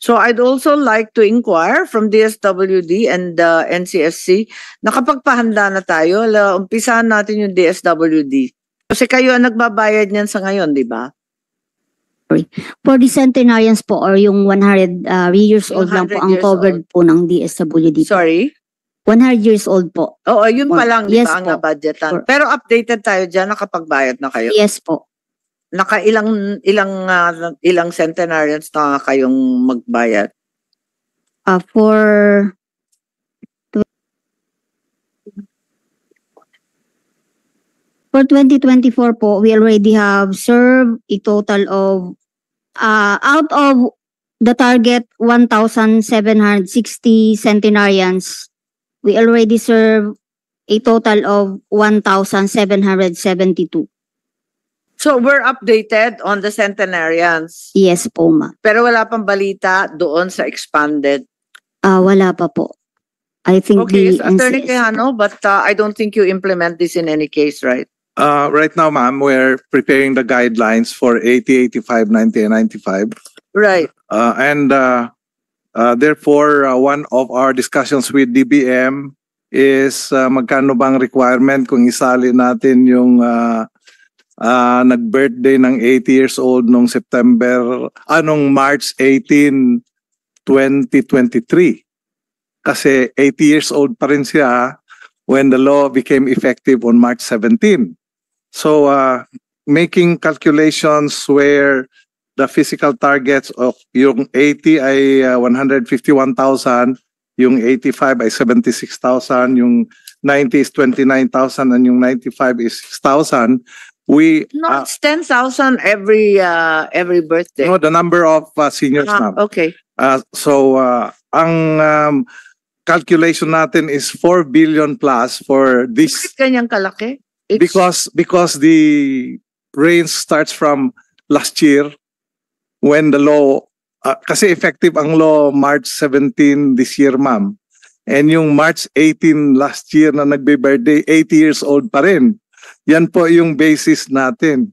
So I'd also like to inquire from DSWD and uh, NCSC, nakapagpahanda na tayo, la, umpisahan natin yung DSWD. Kasi kayo ang nagbabayad niyan sa ngayon, di ba? For the centenarians po or yung 100 uh, years old lang po ang covered old. po ng DSWD. Sorry? 100 years old po. Oo, yun pa lang, di yes, ba, ang nabudgetan. Pero updated tayo dyan, nakapagbayad na kayo. Yes po nakailang ilang uh, ilang centenarians na kayong magbayad? Uh, for For 2024 po, we already have served a total of uh, out of the target 1,760 centenarians, we already serve a total of 1,772. So we're updated on the centenarians. Yes po, ma'am. Pero wala pang balita doon sa expanded. Ah, wala pa po. I think Okay, the Attorney NCS but uh, I don't think you implement this in any case, right? Uh, right now, ma'am, we're preparing the guidelines for 80, 85, 90, and 95. Right. Uh, and uh, uh, therefore, uh, one of our discussions with DBM is uh, magkano bang requirement kung isali natin yung uh, uh, nag-birthday ng 80 years old nung September, anong ah, March 18, 2023. Kasi 80 years old pa rin siya ah, when the law became effective on March 17. So uh, making calculations where the physical targets of yung 80 ay uh, 151,000, yung 85 ay 76,000, yung 90 is 29,000, and yung 95 is 6,000. We not uh, it's 10,000 every uh, every birthday. no, the number of uh, seniors now. Ah, okay. Uh, so uh, ang um, calculation natin is 4 billion plus for this Bakit ganyang kalaki? It's, because because the range starts from last year when the law uh, kasi effective ang law March 17 this year ma'am and yung March 18 last year na nagbe-birthday 80 years old pa rin yan po yung basis natin.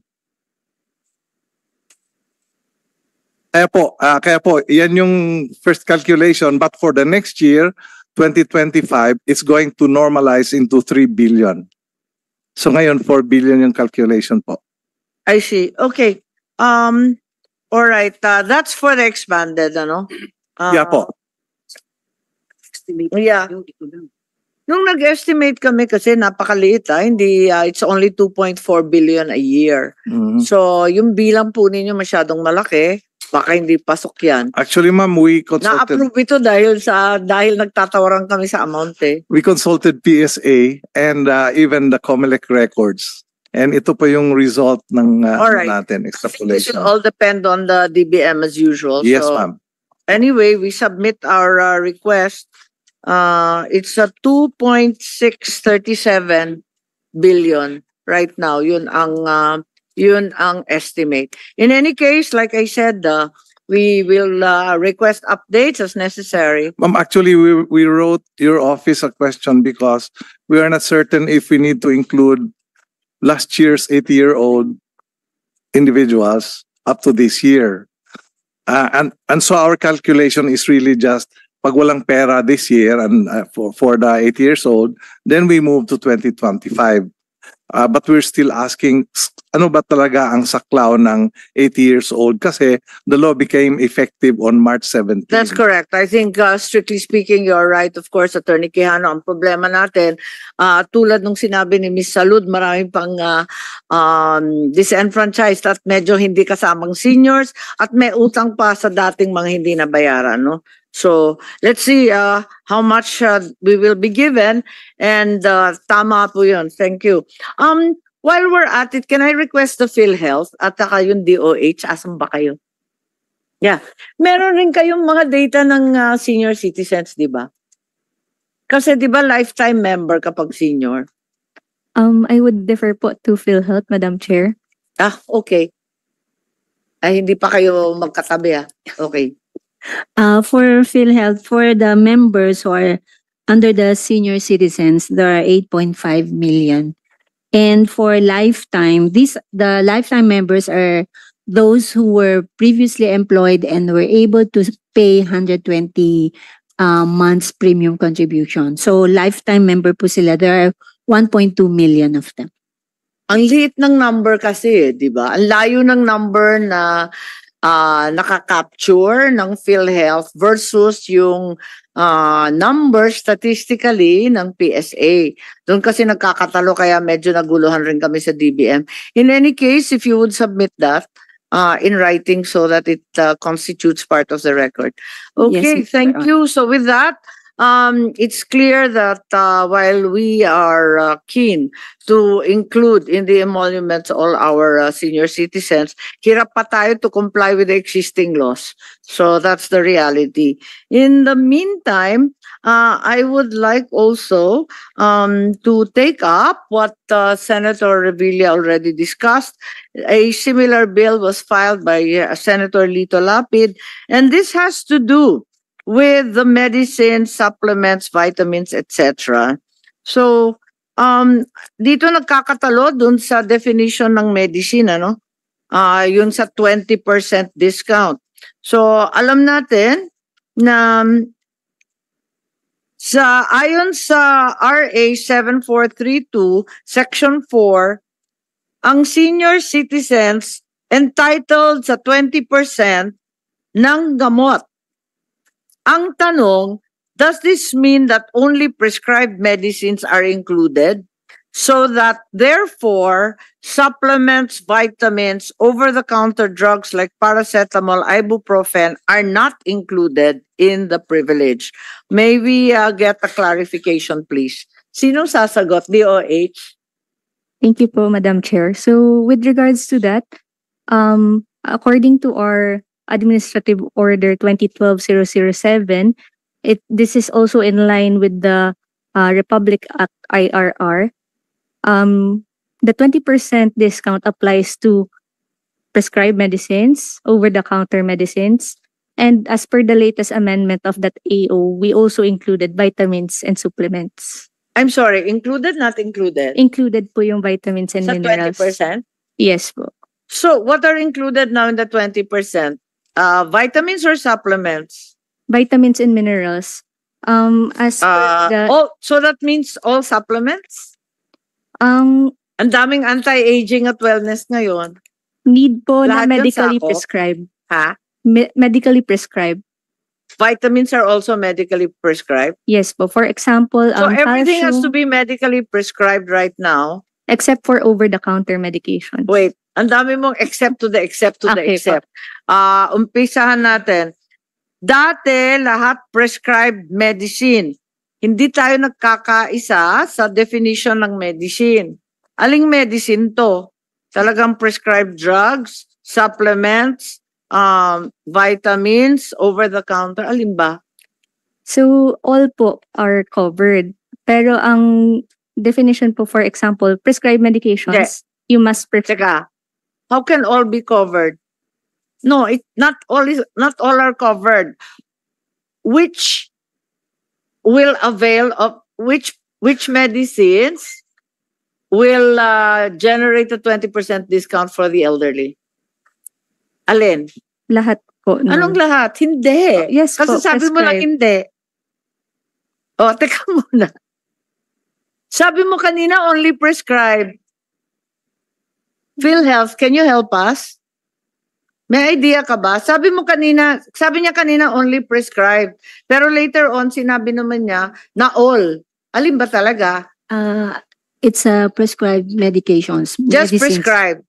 Kaya po, uh, kaya po, yan yung first calculation. But for the next year, 2025, it's going to normalize into 3 billion. So ngayon, 4 billion yung calculation po. I see. Okay. Um, all right. Uh, that's for the expanded, ano? Uh, yeah po. Yeah. Nung nag-estimate kami kasi napakaliit ah, hindi, uh, it's only 2.4 billion a year. Mm-hmm. So yung bilang po ninyo masyadong malaki, baka hindi pasok yan. Actually ma'am, we consulted... Na-approve ito dahil, sa, dahil nagtatawaran kami sa amount eh. We consulted PSA and uh, even the COMELEC records. And ito pa yung result ng uh, right. natin, extrapolation. It should all depend on the DBM as usual. Yes so, ma'am. Anyway, we submit our uh, request Uh, it's a 2.637 billion right now. Yun ang uh, yun ang estimate. In any case, like I said, uh, we will uh, request updates as necessary. Ma'am, actually, we, we wrote your office a question because we are not certain if we need to include last year's 80-year-old individuals up to this year. Uh, and, and so our calculation is really just pag walang pera this year and uh, for, for the 8 years old, then we move to 2025. Uh, but we're still asking, ano ba talaga ang saklaw ng 80 years old? Kasi the law became effective on March 17. That's correct. I think, uh, strictly speaking, you're right. Of course, Attorney Quijano, ang problema natin, uh, tulad nung sinabi ni Ms. Salud, marami pang uh, um, disenfranchised at medyo hindi kasamang seniors at may utang pa sa dating mga hindi nabayaran. No? So let's see uh, how much uh, we will be given and uh, tama po yun. Thank you. Um, while we're at it, can I request the PhilHealth at saka yung DOH? Asan ba kayo? Yeah. Meron rin kayong mga data ng uh, senior citizens, di ba? Kasi di ba lifetime member kapag senior? Um, I would defer po to PhilHealth, Madam Chair. Ah, okay. Ay, hindi pa kayo magkatabi ah. Okay. Uh, for PhilHealth, for the members who are under the senior citizens, there are 8.5 million. And for lifetime, these the lifetime members are those who were previously employed and were able to pay 120 uh, months premium contribution. So lifetime member po sila. There are 1.2 million of them. Ang liit ng number kasi, eh, di ba? Ang layo ng number na uh, nakakapture ng PhilHealth versus yung uh, ah, number statistically ng PSA. Doon kasi nagkakatalo kaya medyo naguluhan rin kami sa DBM. In any case, if you would submit that, uh, in writing so that it uh, constitutes part of the record. Okay, yes, thank you. So with that, um, it's clear that uh, while we are uh, keen to include in the emoluments all our uh, senior citizens, hirap pa tayo to comply with the existing laws. So that's the reality. In the meantime, uh, I would like also um, to take up what uh, Senator Revilla already discussed. A similar bill was filed by uh, Senator Lito Lapid, and this has to do with the medicine, supplements, vitamins, etc. So, um, dito nagkakatalo dun sa definition ng medicine, ano? Uh, yun sa 20% discount. So, alam natin na um, sa ayon sa RA 7432 section 4 ang senior citizens entitled sa 20% ng gamot Ang tanong, does this mean that only prescribed medicines are included? So that therefore, supplements, vitamins, over the counter drugs like paracetamol, ibuprofen are not included in the privilege. May we uh, get a clarification, please? Sino sasagot? DOH? Thank you po, Madam Chair. So with regards to that, um, according to our Administrative Order 2012-007. It, this is also in line with the uh, Republic Act IRR. Um, the 20% discount applies to prescribed medicines, over-the-counter medicines, and as per the latest amendment of that AO, we also included vitamins and supplements. I'm sorry, included, not included? Included po yung vitamins and Sa minerals. 20%? Yes po. So, what are included now in the 20%? Uh, vitamins or supplements? Vitamins and minerals. Um, as uh, the, oh, so that means all supplements? Um, and daming anti-aging at wellness ngayon. Need po Lahat na medically prescribed. Ha? Me- medically prescribed. Vitamins are also medically prescribed? Yes but For example, so um, everything calcium, has to be medically prescribed right now? Except for over-the-counter medication. Wait, Ang dami mong except to the except to ah, okay, the except. Ah, uh, umpisahan natin. Dati lahat prescribed medicine. Hindi tayo nagkakaisa sa definition ng medicine. Aling medicine to? Talagang prescribed drugs, supplements, um, vitamins, over the counter, alin ba? So, all po are covered. Pero ang definition po, for example, prescribed medications, De- you must prescribe. How can all be covered? No, it not all is not all are covered. Which will avail of which which medicines will uh, generate a 20% discount for the elderly? Alin? Lahat po. No. Anong lahat? Hindi. Oh, yes Kasi po. sabi mo lang hindi. oh, teka muna. Sabi mo kanina only prescribe. PhilHealth, can you help us? May idea ka ba? Sabi mo kanina, sabi niya kanina only prescribed. Pero later on, sinabi naman niya na all. Alin ba talaga? Uh, it's a prescribed medications. Just medicines. prescribed.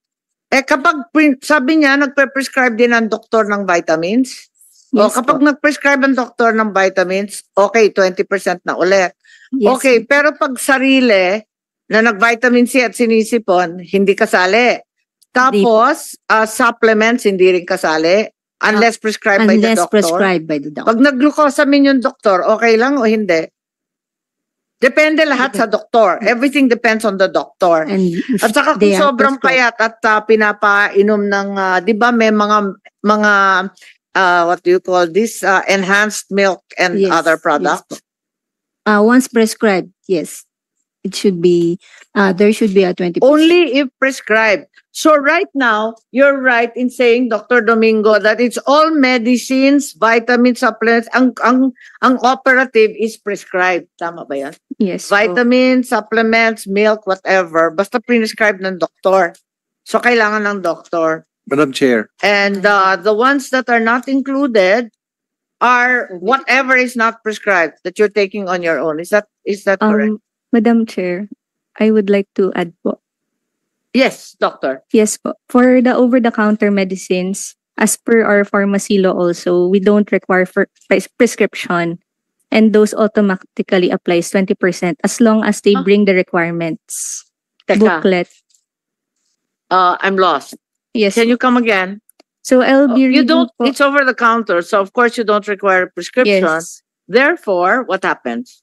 Eh kapag sabi niya, nagpe-prescribe din ang doktor ng vitamins? Yes, o kapag po. nag-prescribe ang doktor ng vitamins, okay, 20% na ulit. Yes, okay, pero pag sarili, na nag-vitamin C at sinisipon, hindi kasali. Tapos, uh, supplements, hindi rin kasali. Unless ah, prescribed unless by the doctor. prescribed by the doctor. Pag nag-glucosamine yung doktor, okay lang o hindi? Depende lahat sa doktor. Everything depends on the doctor. And at saka kung sobrang payat at uh, pinapainom ng, uh, di ba may mga, mga uh, what do you call this? Uh, enhanced milk and yes, other products? Yes. Uh, once prescribed, yes it should be uh, there should be a 20%. Only if prescribed. So right now, you're right in saying Dr. Domingo that it's all medicines, vitamin supplements ang ang ang operative is prescribed, tama ba 'yan? Yes. vitamin so. supplements, milk, whatever, basta prescribed ng doctor So kailangan ng doctor Madam Chair. And uh, the ones that are not included are whatever is not prescribed that you're taking on your own. Is that is that um, correct? Madam Chair, I would like to add po. Yes, doctor. Yes po. For the over-the-counter medicines, as per our pharmacy law also, we don't require for prescription and those automatically applies 20% as long as they ah. bring the requirements. Teka, Booklet. uh, I'm lost. Yes. Can you come again? so I'll be oh, You don't, po- it's over the counter, so of course you don't require prescriptions. prescription. Yes. Therefore, what happens?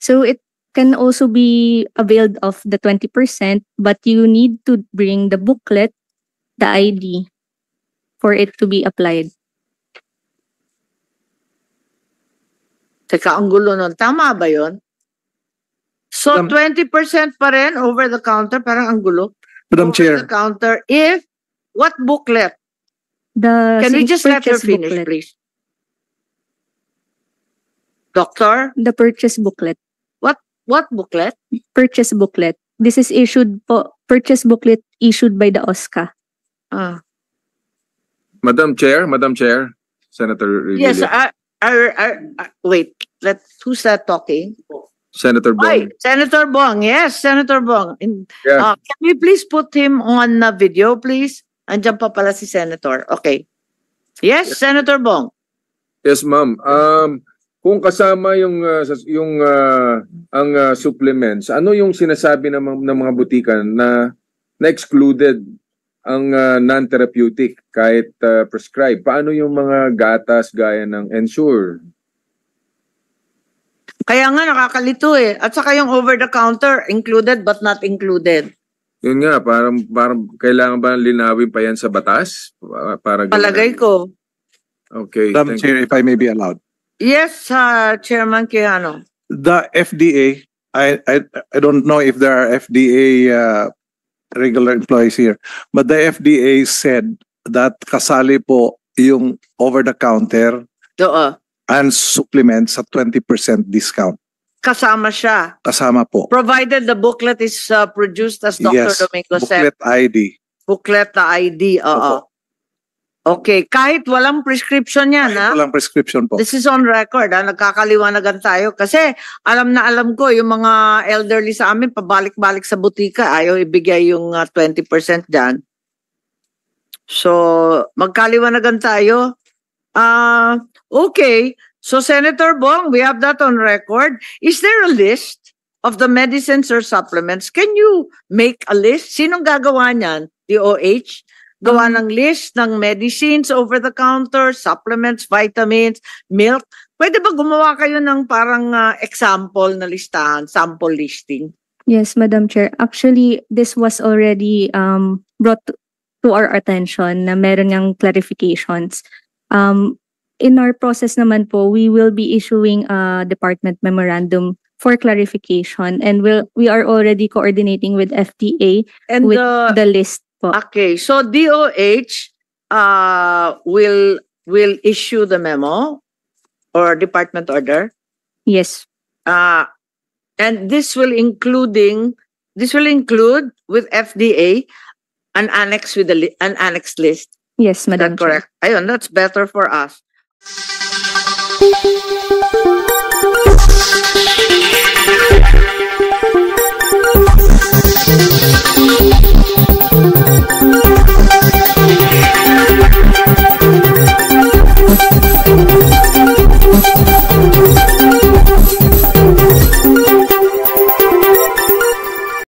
So it can also be availed of the 20%, but you need to bring the booklet, the ID, for it to be applied. Teka, ang gulo nun. Tama ba yun? So, 20% pa rin over the counter, parang ang gulo. Madam over Chair. the counter if, what booklet? The Can we just let her finish, booklet. please? Doctor? The purchase booklet. What booklet? Purchase booklet. This is issued po, purchase booklet issued by the OSCA. Ah. Madam Chair, Madam Chair, Senator Revilla. Yes, I, I, I, I wait. Let who's that talking? Senator Bong. Hi, Senator Bong. Yes, Senator Bong. In, yeah. uh, can we please put him on the video, please? And pa pala si Senator. Okay. Yes, yes. Senator Bong. Yes, ma'am. Um, kung kasama yung uh, yung uh, ang uh, supplements, ano yung sinasabi ng, ng mga butika na na excluded ang uh, non-therapeutic kahit uh, prescribed? Paano yung mga gatas gaya ng Ensure? Kaya nga nakakalito eh. At saka yung over the counter included but not included. Yun nga, parang, parang kailangan ba linawin pa yan sa batas? Para, para Palagay ko. Okay. Madam Chair, if I may be allowed. Yes, uh, Chairman Quijano. The FDA, I, I, I don't know if there are FDA uh, regular employees here, but the FDA said that kasali po yung over-the-counter Doa. and supplements at 20% discount. Kasama siya. Kasama po. Provided the booklet is uh, produced as Dr. Yes, Domingo said. booklet ID. Booklet the ID, oo. Opo. Okay, kahit walang prescription yan, ha? walang prescription po. This is on record, ha? Nagkakaliwanagan tayo. Kasi alam na alam ko, yung mga elderly sa amin, pabalik-balik sa butika, ayaw ibigay yung uh, ah, 20% dyan. So, magkaliwanagan tayo. Uh, okay, so Senator Bong, we have that on record. Is there a list of the medicines or supplements? Can you make a list? Sinong gagawa niyan? DOH? gawa ng list ng medicines, over-the-counter, supplements, vitamins, milk. Pwede ba gumawa kayo ng parang uh, example na listahan, sample listing? Yes, Madam Chair. Actually, this was already um, brought to our attention na meron ngang clarifications. Um, in our process naman po, we will be issuing a department memorandum for clarification and we'll, we are already coordinating with FDA and with the, the list Po. Okay, so DOH uh, will will issue the memo or department order. Yes. Uh, and this will including this will include with FDA an annex with the an annex list. Yes, madam. correct. Ayun, that's better for us.